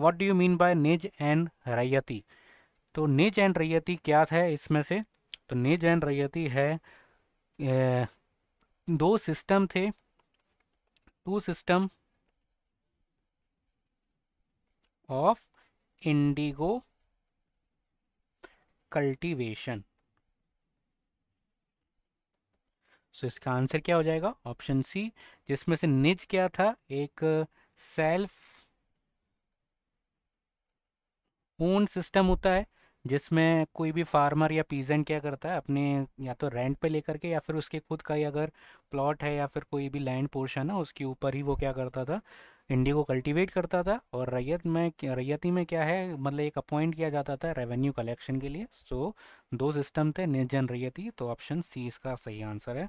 what do you mean by nij and raiyati तो nij and रैयती क्या है इसमें से तो निज एंड रैयती है ए, दो सिस्टम थे two system of indigo cultivation so इसका आंसर क्या हो जाएगा ऑप्शन सी जिसमें से निज क्या था एक सेल्फ ओन सिस्टम होता है जिसमें कोई भी फार्मर या पीजेंट क्या करता है अपने या तो रेंट पे लेकर के या फिर उसके खुद का ही अगर प्लॉट है या फिर कोई भी लैंड पोर्शन है उसके ऊपर ही वो क्या करता था इंडी को कल्टीवेट करता था और रैयत में रैयती में क्या है मतलब एक अपॉइंट किया जाता था रेवेन्यू कलेक्शन के लिए सो so, दो सिस्टम थे निर्जन रैयती तो ऑप्शन सी इसका सही आंसर है